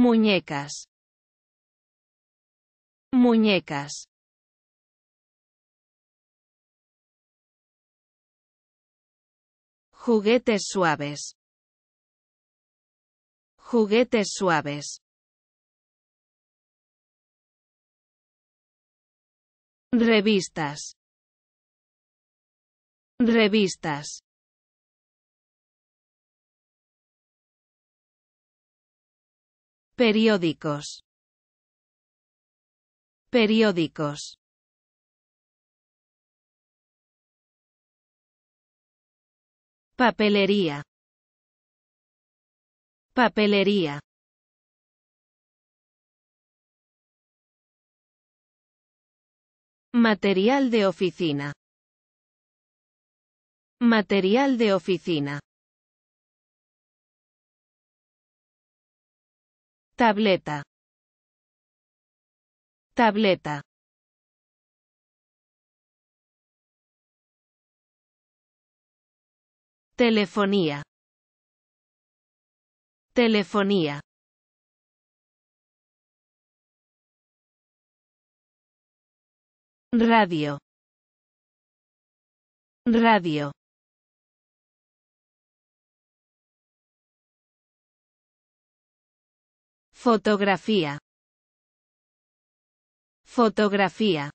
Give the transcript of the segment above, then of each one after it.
Muñecas. Muñecas. Juguetes suaves. Juguetes suaves. Revistas. Revistas. Periódicos. Periódicos. Papelería. Papelería. Material de oficina. Material de oficina. Tableta. Tableta. Telefonía. Telefonía. Radio. Radio. Fotografía. Fotografía.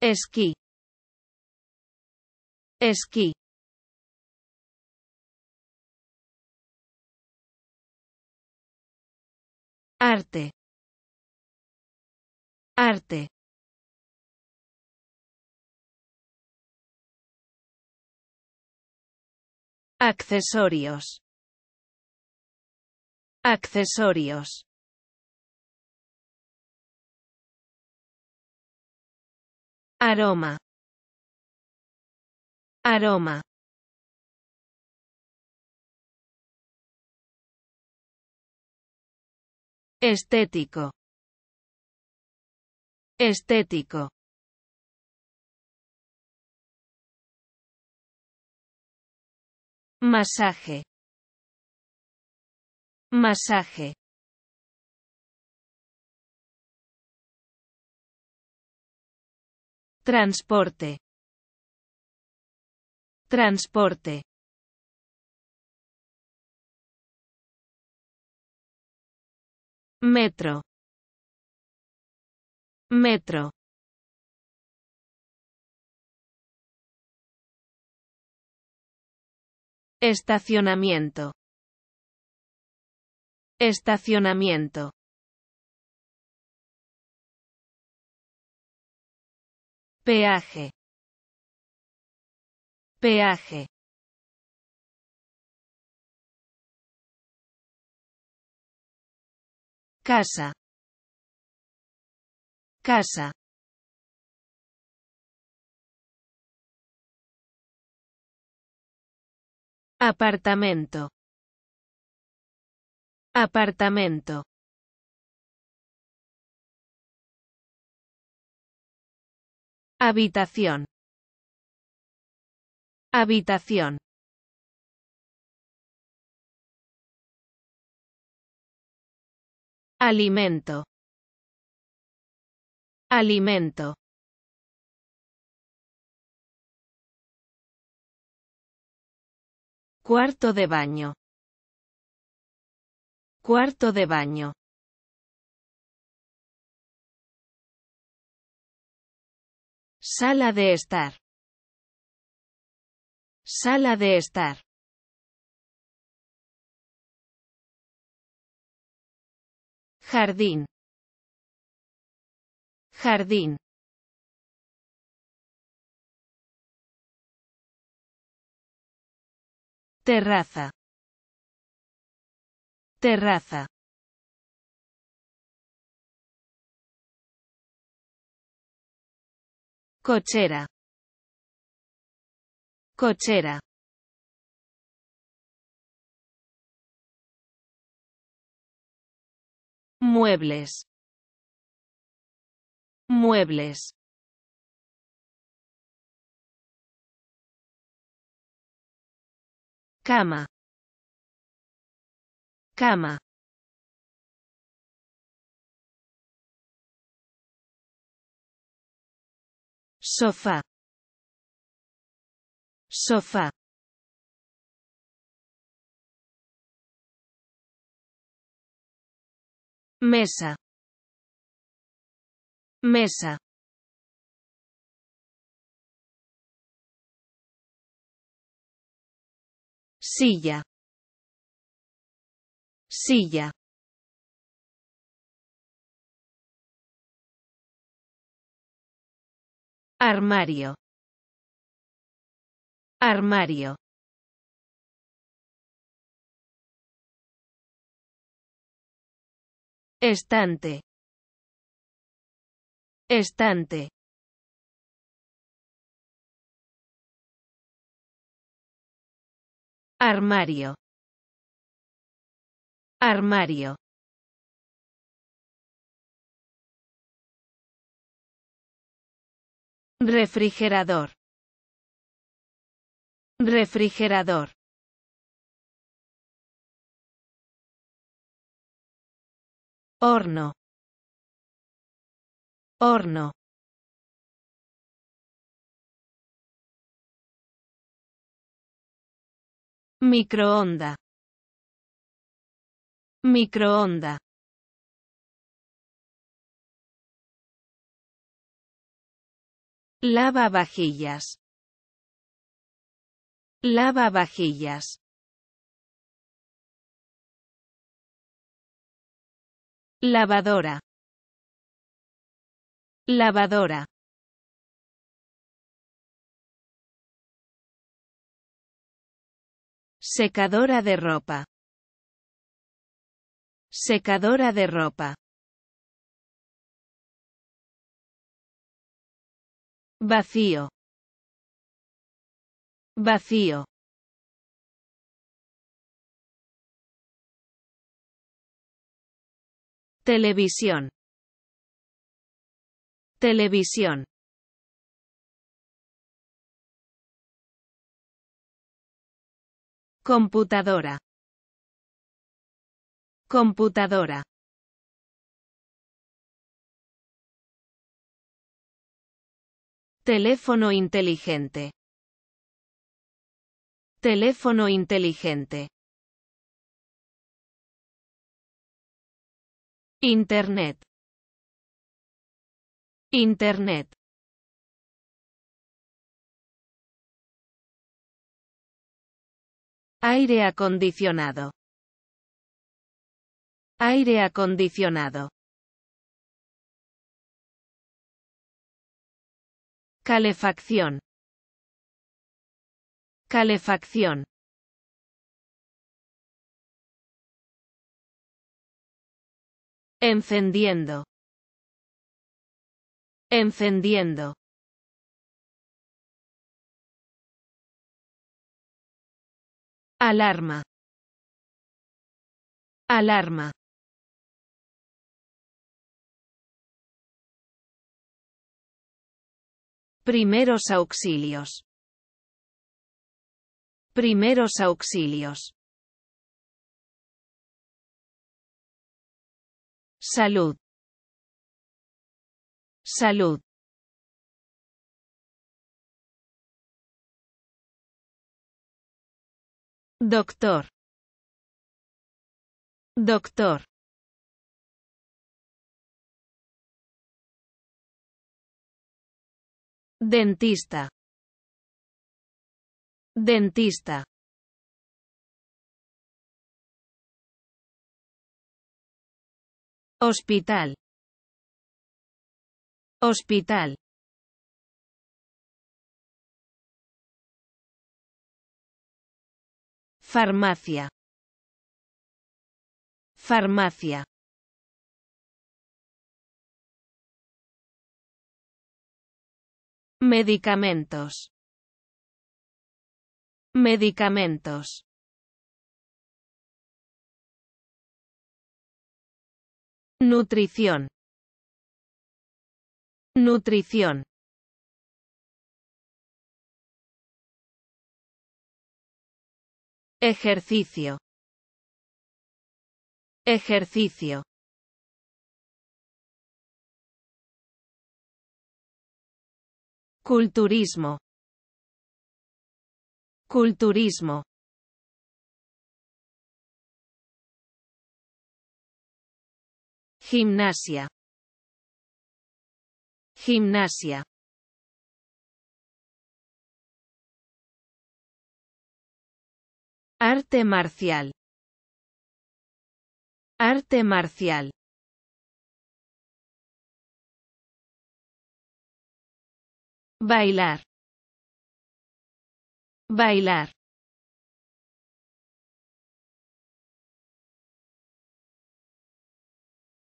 Esquí. Esquí. Arte. Arte. Accesorios. Accesorios. Aroma. Aroma. Estético. Estético. Masaje. Masaje. Transporte. Transporte. Metro. Metro. Estacionamiento. Estacionamiento. Peaje. Peaje. Casa. Casa. Apartamento. Apartamento. Habitación. Habitación. Alimento. Alimento. Cuarto de baño. Cuarto de baño. Sala de estar. Sala de estar. Jardín. Jardín. Terraza. Terraza. Cochera. Cochera. Muebles. Muebles. cama cama sofá sofá mesa mesa silla silla armario armario estante estante Armario. Armario. Refrigerador. Refrigerador. Horno. Horno. microonda microonda lava vajillas lava vajillas lavadora lavadora Secadora de ropa. Secadora de ropa. Vacío. Vacío. Televisión. Televisión. Computadora. Computadora. Teléfono inteligente. Teléfono inteligente. Internet. Internet. Aire acondicionado. Aire acondicionado. Calefacción. Calefacción. Encendiendo. Encendiendo. Alarma. Alarma. Primeros auxilios. Primeros auxilios. Salud. Salud. Doctor. Doctor. Dentista. Dentista. Hospital. Hospital. Farmacia. Farmacia. Medicamentos. Medicamentos. Nutrición. Nutrición. Ejercicio. Ejercicio. Culturismo. Culturismo. Gimnasia. Gimnasia. Arte marcial. Arte marcial. Bailar. Bailar.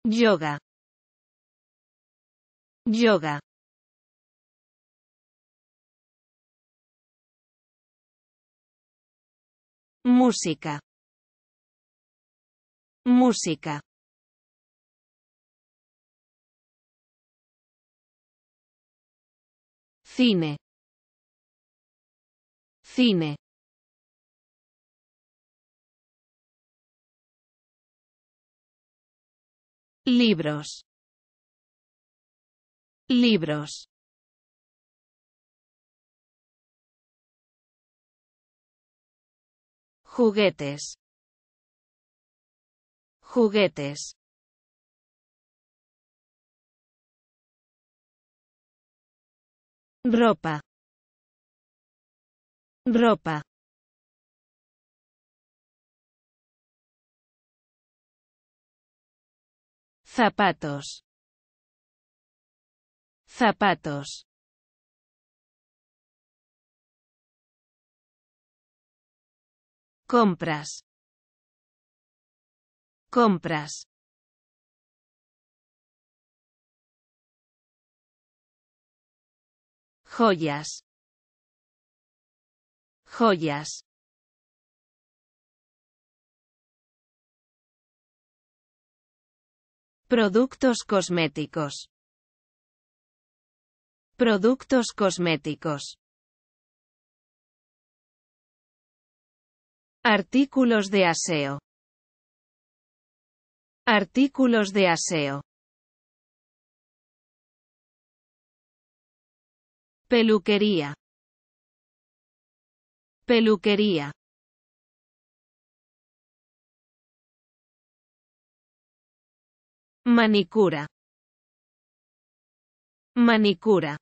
Yoga. Yoga. Música. Música. Cine. Cine. Libros. Libros. juguetes, juguetes. ropa, ropa. zapatos, zapatos. compras, compras. joyas, joyas. Productos cosméticos. Productos cosméticos. Artículos de aseo. Artículos de aseo. Peluquería. Peluquería. Manicura. Manicura.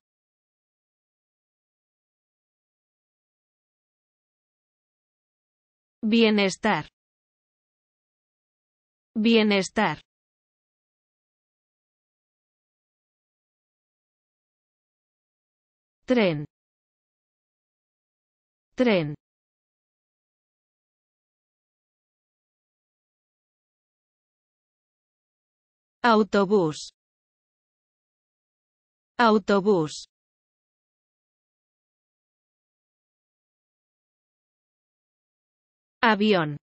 Bienestar. Bienestar. Tren. Tren. Autobús. Autobús. Avión.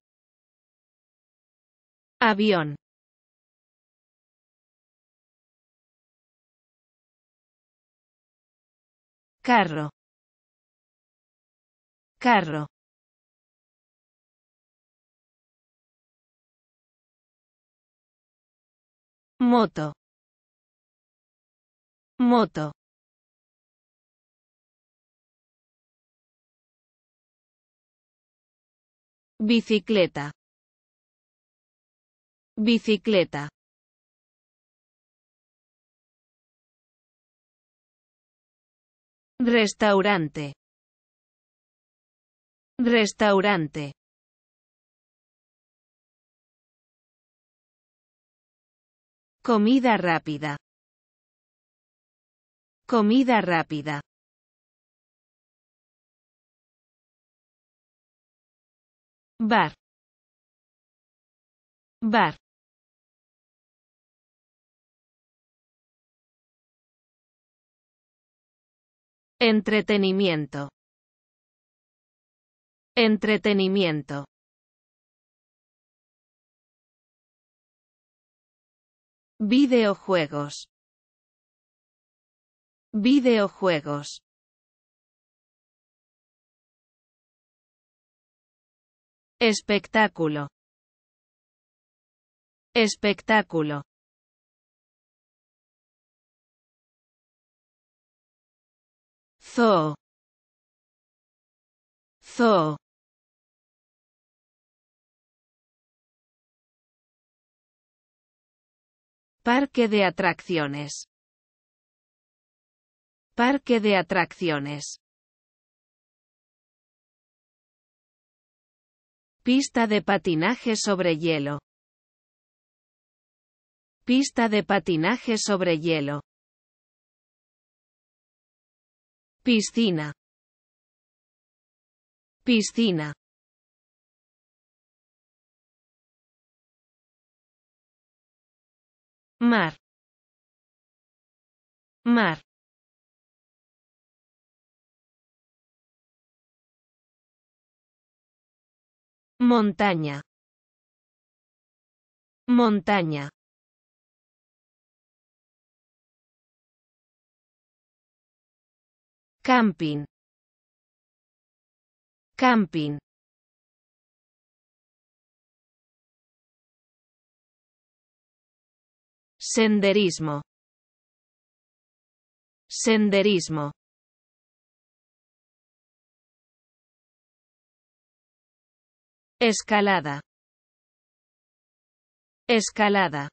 Avión. Carro. Carro. Moto. Moto. Bicicleta. Bicicleta. Restaurante. Restaurante. Comida rápida. Comida rápida. bar bar entretenimiento entretenimiento videojuegos videojuegos Espectáculo. Espectáculo. Zoo. Zoo. Parque de atracciones. Parque de atracciones. Pista de patinaje sobre hielo. Pista de patinaje sobre hielo. Piscina. Piscina. Mar. Mar. Montaña. Montaña. Camping. Camping. Senderismo. Senderismo. Escalada. Escalada.